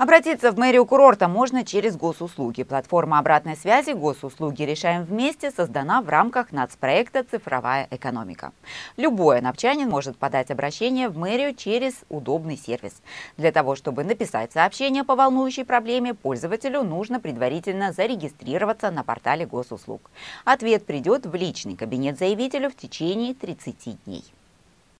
Обратиться в мэрию курорта можно через госуслуги. Платформа обратной связи «Госуслуги решаем вместе» создана в рамках нацпроекта «Цифровая экономика». Любой анапчанин может подать обращение в мэрию через удобный сервис. Для того, чтобы написать сообщение по волнующей проблеме, пользователю нужно предварительно зарегистрироваться на портале госуслуг. Ответ придет в личный кабинет заявителю в течение 30 дней.